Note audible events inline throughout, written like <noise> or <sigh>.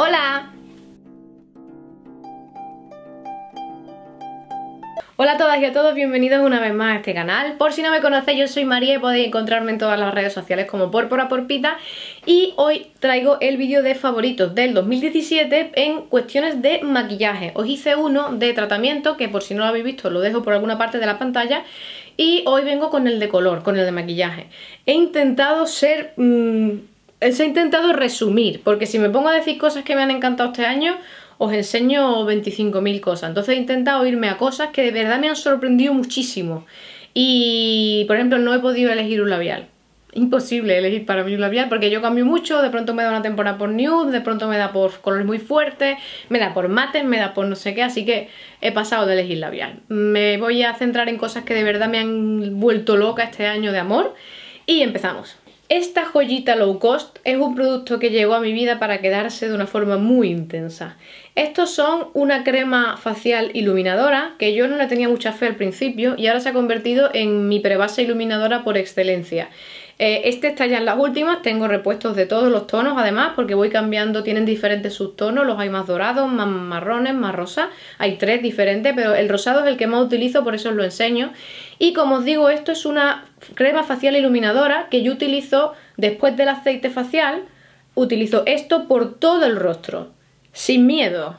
¡Hola! Hola a todas y a todos, bienvenidos una vez más a este canal. Por si no me conocéis, yo soy María y podéis encontrarme en todas las redes sociales como Pórpora Porpita. Y hoy traigo el vídeo de favoritos del 2017 en cuestiones de maquillaje. Os hice uno de tratamiento, que por si no lo habéis visto lo dejo por alguna parte de la pantalla. Y hoy vengo con el de color, con el de maquillaje. He intentado ser... Mm, he eh, intentado resumir, porque si me pongo a decir cosas que me han encantado este año, os enseño 25.000 cosas. Entonces he intentado irme a cosas que de verdad me han sorprendido muchísimo. Y, por ejemplo, no he podido elegir un labial. Imposible elegir para mí un labial porque yo cambio mucho, de pronto me da una temporada por nude, de pronto me da por colores muy fuertes, me da por mates, me da por no sé qué, así que he pasado de elegir labial. Me voy a centrar en cosas que de verdad me han vuelto loca este año de amor y empezamos. Esta joyita low cost es un producto que llegó a mi vida para quedarse de una forma muy intensa. Estos son una crema facial iluminadora que yo no la tenía mucha fe al principio y ahora se ha convertido en mi prebase iluminadora por excelencia. Eh, este está ya en las últimas, tengo repuestos de todos los tonos además porque voy cambiando, tienen diferentes subtonos, los hay más dorados, más marrones, más rosas, hay tres diferentes, pero el rosado es el que más utilizo, por eso os lo enseño. Y como os digo, esto es una crema facial iluminadora que yo utilizo después del aceite facial. Utilizo esto por todo el rostro, sin miedo,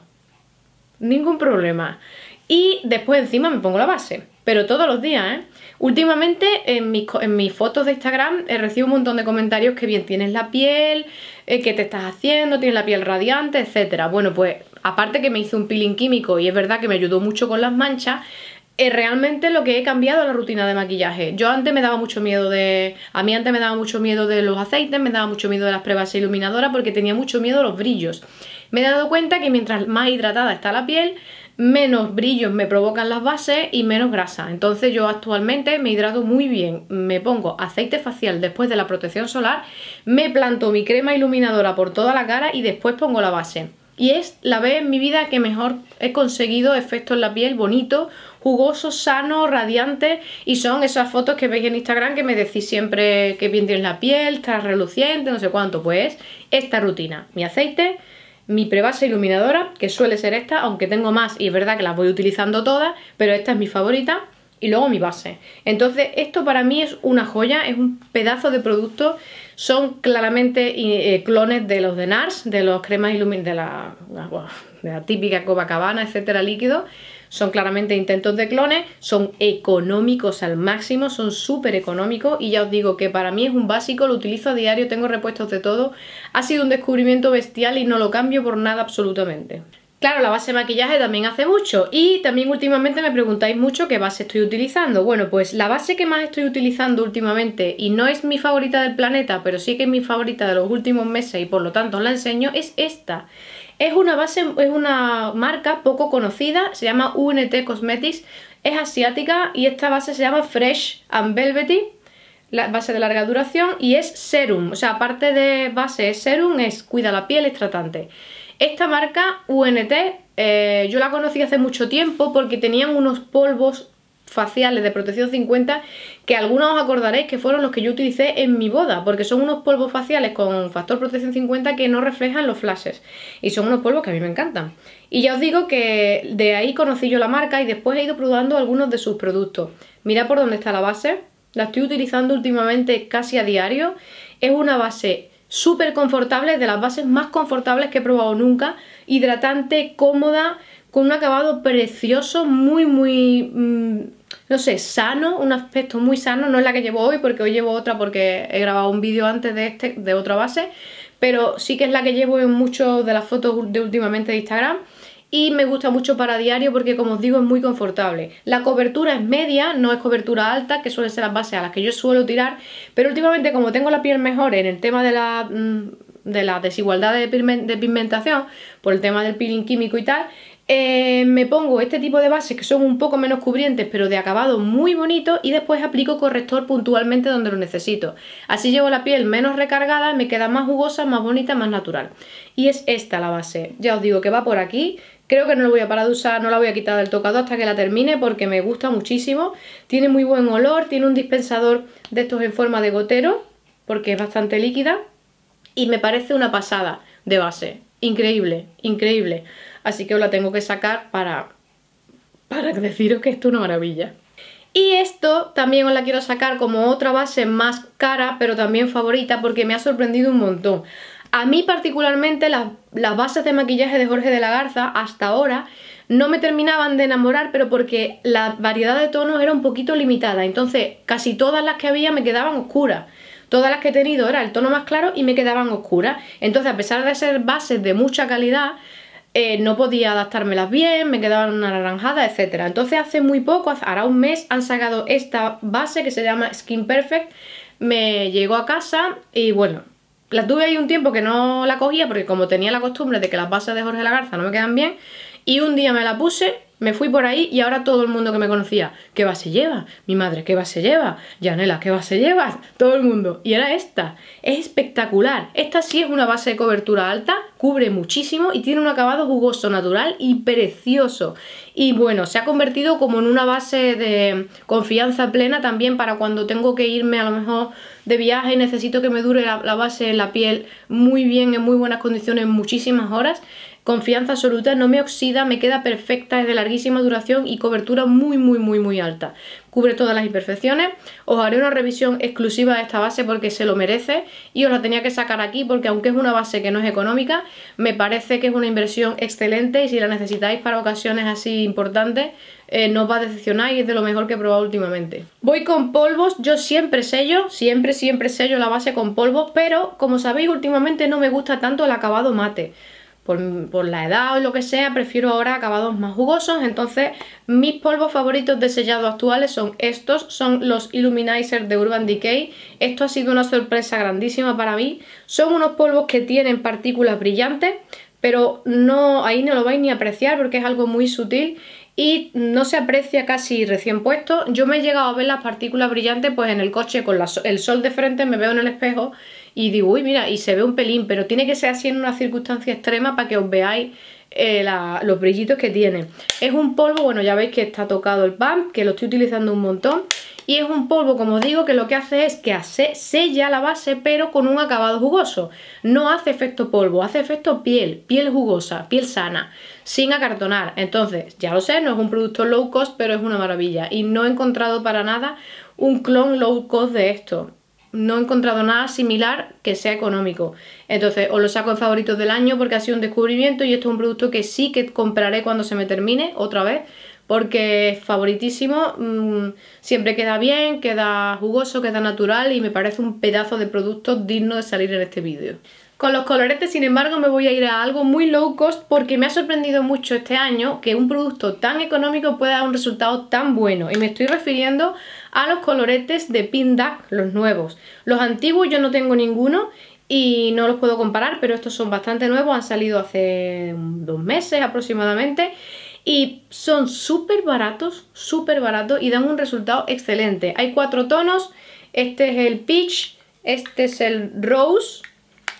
ningún problema. Y después encima me pongo la base, pero todos los días, ¿eh? Últimamente en mis, fotos de Instagram he eh, recibo un montón de comentarios que bien tienes la piel, eh, que te estás haciendo, tienes la piel radiante, etcétera. Bueno, pues aparte que me hice un peeling químico y es verdad que me ayudó mucho con las manchas, eh, realmente lo que he cambiado la rutina de maquillaje. Yo antes me daba mucho miedo de... A mí antes me daba mucho miedo de los aceites, me daba mucho miedo de las pruebas iluminadoras porque tenía mucho miedo a los brillos. Me he dado cuenta que mientras más hidratada está la piel, menos brillos me provocan las bases y menos grasa. Entonces yo actualmente me hidrato muy bien, me pongo aceite facial después de la protección solar, me planto mi crema iluminadora por toda la cara y después pongo la base y es la vez en mi vida que mejor he conseguido efectos en la piel bonito jugoso sano radiante y son esas fotos que veis en Instagram que me decís siempre que bien tienes la piel, estás reluciente, no sé cuánto, pues esta rutina, mi aceite, mi prebase iluminadora, que suele ser esta, aunque tengo más y es verdad que las voy utilizando todas, pero esta es mi favorita y luego mi base. Entonces esto para mí es una joya, es un pedazo de producto son claramente eh, eh, clones de los de NARS, de los cremas iluminados, de la, de la típica Cabana, etcétera, líquido. Son claramente intentos de clones, son económicos al máximo, son súper económicos y ya os digo que para mí es un básico, lo utilizo a diario, tengo repuestos de todo. Ha sido un descubrimiento bestial y no lo cambio por nada absolutamente. Claro, la base de maquillaje también hace mucho y también últimamente me preguntáis mucho qué base estoy utilizando. Bueno, pues la base que más estoy utilizando últimamente y no es mi favorita del planeta, pero sí que es mi favorita de los últimos meses y por lo tanto os la enseño, es esta. Es una base, es una marca poco conocida, se llama UNT Cosmetics, es asiática y esta base se llama Fresh and Velvety la base de larga duración y es serum, o sea, aparte de base es serum, es cuida la piel, es tratante. Esta marca UNT eh, yo la conocí hace mucho tiempo porque tenían unos polvos faciales de protección 50 que algunos os acordaréis que fueron los que yo utilicé en mi boda porque son unos polvos faciales con factor protección 50 que no reflejan los flashes y son unos polvos que a mí me encantan y ya os digo que de ahí conocí yo la marca y después he ido probando algunos de sus productos mira por dónde está la base la estoy utilizando últimamente casi a diario es una base súper confortable, de las bases más confortables que he probado nunca, hidratante, cómoda, con un acabado precioso, muy, muy, mm, no sé, sano, un aspecto muy sano, no es la que llevo hoy porque hoy llevo otra porque he grabado un vídeo antes de este, de otra base, pero sí que es la que llevo en muchas de las fotos de últimamente de Instagram y me gusta mucho para diario porque como os digo es muy confortable. La cobertura es media, no es cobertura alta, que suelen ser las bases a las que yo suelo tirar, pero últimamente como tengo la piel mejor en el tema de la... Mm, de desigualdad de pigmentación por el tema del peeling químico y tal eh, me pongo este tipo de bases que son un poco menos cubrientes pero de acabado muy bonito y después aplico corrector puntualmente donde lo necesito. Así llevo la piel menos recargada, me queda más jugosa, más bonita, más natural. Y es esta la base. Ya os digo que va por aquí, Creo que no lo voy a parar de usar, no la voy a quitar del tocado hasta que la termine porque me gusta muchísimo. Tiene muy buen olor, tiene un dispensador de estos en forma de gotero porque es bastante líquida y me parece una pasada de base. Increíble, increíble. Así que os la tengo que sacar para, para deciros que esto es una maravilla. Y esto también os la quiero sacar como otra base más cara, pero también favorita, porque me ha sorprendido un montón. A mí particularmente las, bases de maquillaje de Jorge de la Garza hasta ahora no me terminaban de enamorar, pero porque la variedad de tonos era un poquito limitada. Entonces, casi todas las que había me quedaban oscuras. Todas las que he tenido era el tono más claro y me quedaban oscuras. Entonces, a pesar de ser bases de mucha calidad, eh, no podía adaptármelas bien, me quedaban anaranjadas, etc. Entonces, hace muy poco, hará un mes, han sacado esta base que se llama Skin Perfect. Me llegó a casa y bueno, la tuve ahí un tiempo que no la cogía porque como tenía la costumbre de que las bases de Jorge Lagarza no me quedan bien y un día me la puse me fui por ahí y ahora todo el mundo que me conocía, ¿qué base lleva? Mi madre, ¿qué base se lleva? Yanela, ¿qué base se lleva? Todo el mundo. Y era esta. Es espectacular. Esta sí es una base de cobertura alta, cubre muchísimo y tiene un acabado jugoso, natural y precioso. Y bueno, se ha convertido como en una base de confianza plena también para cuando tengo que irme a lo mejor de viaje y necesito que me dure la base en la piel muy bien, en muy buenas condiciones, muchísimas horas Confianza absoluta, no me oxida, me queda perfecta, es de larguísima duración y cobertura muy, muy, muy, muy alta. Cubre todas las imperfecciones. Os haré una revisión exclusiva de esta base porque se lo merece y os la tenía que sacar aquí porque aunque es una base que no es económica, me parece que es una inversión excelente y si la necesitáis para ocasiones así importantes, eh, no os va a decepcionar y es de lo mejor que he probado últimamente. Voy con polvos, yo siempre sello, siempre, siempre sello la base con polvos, pero como sabéis últimamente no me gusta tanto el acabado mate por, la edad o lo que sea, prefiero ahora acabados más jugosos, entonces mis polvos favoritos de sellado actuales son estos, son los Illuminizer de Urban Decay, esto ha sido una sorpresa grandísima para mí, son unos polvos que tienen partículas brillantes, pero no ahí no lo vais ni a apreciar porque es algo muy sutil y no se aprecia casi recién puesto, yo me he llegado a ver las partículas brillantes pues en el coche con el sol de frente me veo en el espejo y digo, uy, mira, y se ve un pelín, pero tiene que ser así en una circunstancia extrema para que os veáis eh, los brillitos que tiene. Es un polvo, bueno, ya veis que está tocado el pan, que lo estoy utilizando un montón. Y es un polvo, como digo, que lo que hace es que sella la base, pero con un acabado jugoso. No hace efecto polvo, hace efecto piel, piel jugosa, piel sana, sin acartonar. Entonces, ya lo sé, no es un producto low cost, pero es una maravilla. Y no he encontrado para nada un clon low cost de esto no he encontrado nada similar que sea económico. Entonces, os lo saco en favoritos del año porque ha sido un descubrimiento y esto es un producto que sí que compraré cuando se me termine, otra vez, porque es favoritísimo, mm, siempre queda bien, queda jugoso, queda natural y me parece un pedazo de producto digno de salir en este vídeo. Con los coloretes, sin embargo, me voy a ir a algo muy low cost porque me ha sorprendido mucho este año que un producto tan económico pueda dar un resultado tan bueno. Y me estoy refiriendo a los coloretes de Pindac, los nuevos. Los antiguos yo no tengo ninguno y no los puedo comparar, pero estos son bastante nuevos, han salido hace dos meses aproximadamente. Y son súper baratos, súper baratos y dan un resultado excelente. Hay cuatro tonos, este es el peach, este es el rose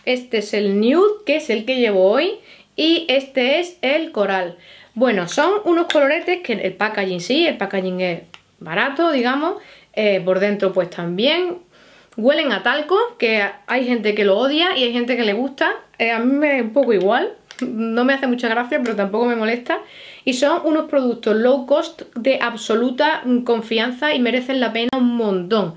este es el nude, que es el que llevo hoy. Y este es el coral. Bueno, son unos coloretes que el packaging sí, el packaging es barato, digamos. Eh, por dentro pues también. Huelen a talco, que hay gente que lo odia y hay gente que le gusta. Eh, a mí me es un poco igual, <laughs> no me hace mucha gracia, pero tampoco me molesta. Y son unos productos low cost de absoluta confianza y merecen la pena un montón.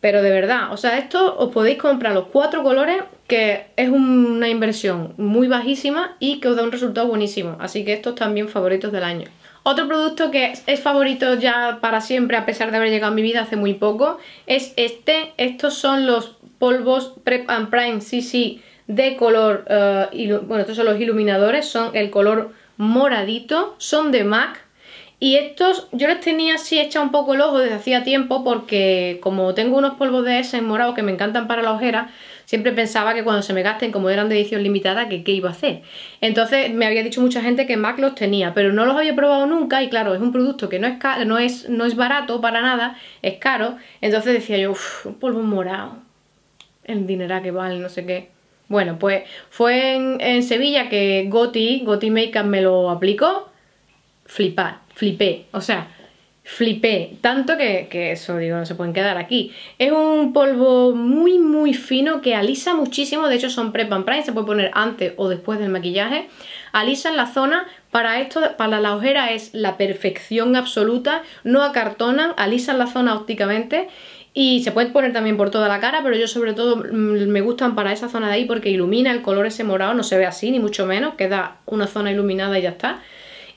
Pero de verdad, o sea, esto os podéis comprar los cuatro colores que es una inversión muy bajísima y que os da un resultado buenísimo. Así que estos también favoritos del año. Otro producto que es favorito ya para siempre, a pesar de haber llegado a mi vida hace muy poco, es este. Estos son los polvos Prep and Prime CC de color... Eh, bueno, estos son los iluminadores, son el color moradito, son de MAC. Y estos yo les tenía así hecha un poco el ojo desde hacía tiempo porque como tengo unos polvos de ese en morado que me encantan para la ojera, Siempre pensaba que cuando se me gasten, como eran de edición limitada, que qué iba a hacer. Entonces me había dicho mucha gente que Mac los tenía, pero no los había probado nunca y claro, es un producto que no es, no es, no es barato para nada, es caro. Entonces decía yo, uff, un polvo morado, el dinero que vale, no sé qué. Bueno, pues fue en, en Sevilla que Goti, Goti Makeup me lo aplicó, flipar, flipé, o sea flipé tanto que, que, eso, digo, no se pueden quedar aquí. Es un polvo muy muy fino que alisa muchísimo, de hecho son prep and prime, se puede poner antes o después del maquillaje. Alisa en la zona, para esto, para la ojera es la perfección absoluta, no acartonan, alisan la zona ópticamente y se puede poner también por toda la cara, pero yo sobre todo mm, me gustan para esa zona de ahí porque ilumina el color ese morado, no se ve así, ni mucho menos, queda una zona iluminada y ya está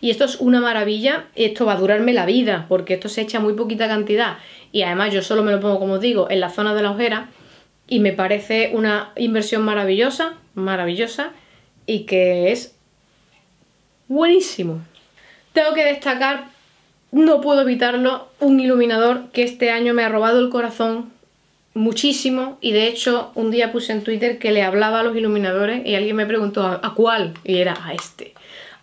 y esto es una maravilla, esto va a durarme la vida, porque esto se echa muy poquita cantidad. Y además yo solo me lo pongo, como os digo, en la zona de la ojera. Y me parece una inversión maravillosa, maravillosa, y que es buenísimo. Tengo que destacar, no puedo evitarlo, un iluminador que este año me ha robado el corazón muchísimo y de hecho un día puse en Twitter que le hablaba a los iluminadores y alguien me preguntó ¿a cuál? y era a este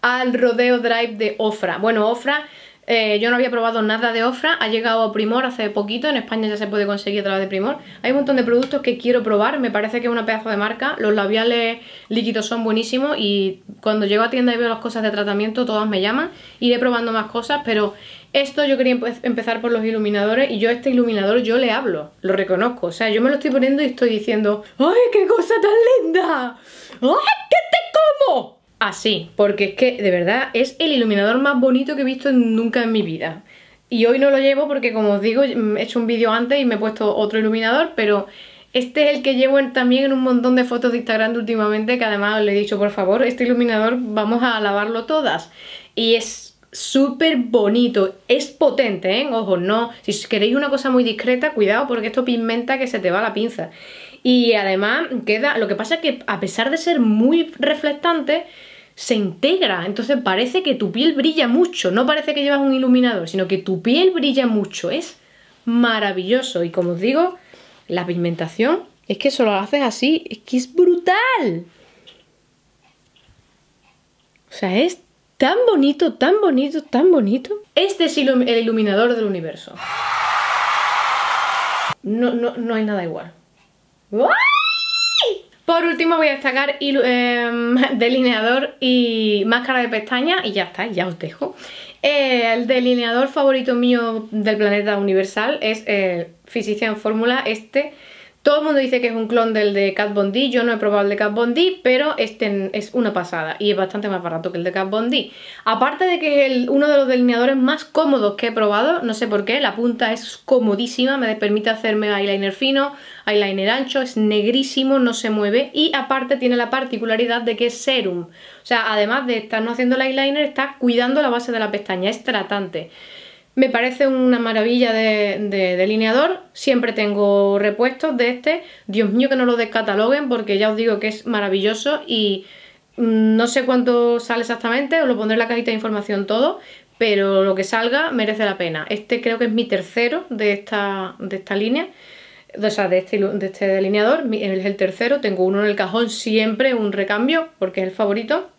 al Rodeo Drive de Ofra. Bueno, Ofra, eh, yo no había probado nada de Ofra, ha llegado a Primor hace poquito, en España ya se puede conseguir a través de Primor. Hay un montón de productos que quiero probar, me parece que es una pedazo de marca, los labiales líquidos son buenísimos y cuando llego a tienda y veo las cosas de tratamiento, todas me llaman, iré probando más cosas, pero esto yo quería empezar por los iluminadores y yo este iluminador yo le hablo, lo reconozco. O sea, yo me lo estoy poniendo y estoy diciendo ¡Ay, qué cosa tan linda! ¡Ay, qué te como! así, porque es que de verdad es el iluminador más bonito que he visto nunca en mi vida. Y hoy no lo llevo porque como os digo, mm, he hecho un vídeo antes y me he puesto otro iluminador, pero este es el que llevo también en un montón de fotos de Instagram últimamente, que además le he dicho, por favor, este iluminador vamos a lavarlo todas. Y es súper bonito, es potente, ¿eh? Ojo, no, si queréis una cosa muy discreta, cuidado porque esto pigmenta que se te va la pinza. Y además queda, lo que pasa es que a pesar de ser muy reflectante, se integra. Entonces parece que tu piel brilla mucho. No parece que llevas un iluminador, sino que tu piel brilla mucho. Es maravilloso. Y como os digo, la pigmentación es que solo lo haces así. Es que es brutal. O sea, es tan bonito, tan bonito, tan bonito. Este es el iluminador del universo. No, no, no hay nada igual. Por último voy a destacar em, <laughs> delineador y máscara de pestañas y ya está, ya os dejo. Eh, el delineador favorito mío del planeta universal es el Physician Formula, este todo el mundo dice que es un clon del de Cat Von D, yo no he probado el de Cat Von D, pero este es una pasada y es bastante más barato que el de Cat Von D. Aparte de que es uno de los delineadores más cómodos que he probado, no sé por qué, la punta es comodísima, me permite hacerme eyeliner fino, eyeliner ancho, es negrísimo, no se mueve y aparte tiene la particularidad de que es serum. O sea, además de estar no haciendo el eyeliner, está cuidando la base de la pestaña, es tratante. Me parece una maravilla de, delineador. Siempre tengo repuestos de este. Dios mío que no lo descataloguen porque ya os digo que es maravilloso y mm, no sé cuánto sale exactamente, os lo pondré en la cajita de información todo, pero lo que salga merece la pena. Este creo que es mi tercero de esta, de esta línea, o sea, de este, de este delineador. Es el tercero, tengo uno en el cajón siempre, un recambio, porque es el favorito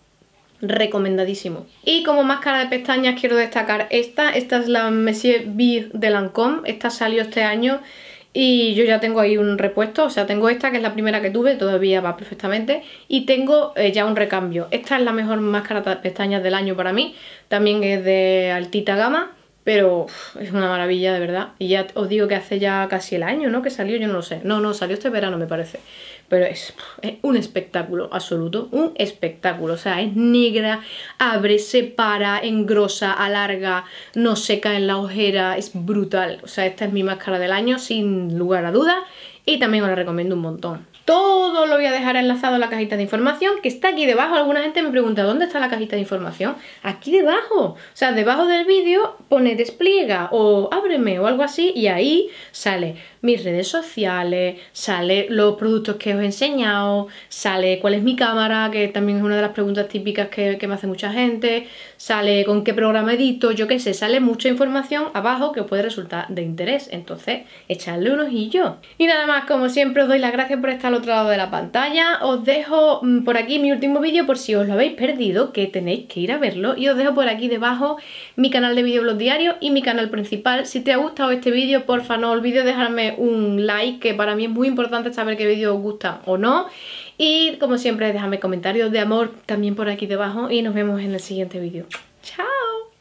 recomendadísimo. Y como máscara de pestañas quiero destacar esta, esta es la Monsieur Beer de Lancôme, esta salió este año y yo ya tengo ahí un repuesto, o sea, tengo esta que es la primera que tuve, todavía va perfectamente y tengo eh, ya un recambio. Esta es la mejor máscara de pestañas del año para mí, también es de altita gama pero es una maravilla, de verdad. Y ya os digo que hace ya casi el año, ¿no? Que salió, yo no lo sé. No, no, salió este verano, me parece. Pero es, un espectáculo absoluto, un espectáculo. O sea, es negra, abre, se para, engrosa, alarga, no seca en la ojera, es brutal. O sea, esta es mi máscara del año, sin lugar a duda Y también os la recomiendo un montón. Todo lo voy a dejar enlazado en la cajita de información que está aquí debajo. Alguna gente me pregunta, ¿dónde está la cajita de información? Aquí debajo. O sea, debajo del vídeo pone despliega o ábreme o algo así y ahí sale mis redes sociales, sale los productos que os he enseñado, sale cuál es mi cámara, que también es una de las preguntas típicas que, me hace mucha gente, sale con qué programa edito, yo qué sé, sale mucha información abajo que os puede resultar de interés. Entonces, echadle un ojillo. Y nada más, como siempre, os doy las gracias por estar otro lado de la pantalla. Os dejo mm, por aquí mi último vídeo por si os lo habéis perdido, que tenéis que ir a verlo. Y os dejo por aquí debajo mi canal de videoblog diario y mi canal principal. Si te ha gustado este vídeo, porfa no olvides dejarme un like, que para mí es muy importante saber qué vídeo os gusta o no. Y como siempre, dejadme comentarios de amor también por aquí debajo y nos vemos en el siguiente vídeo. ¡Chao!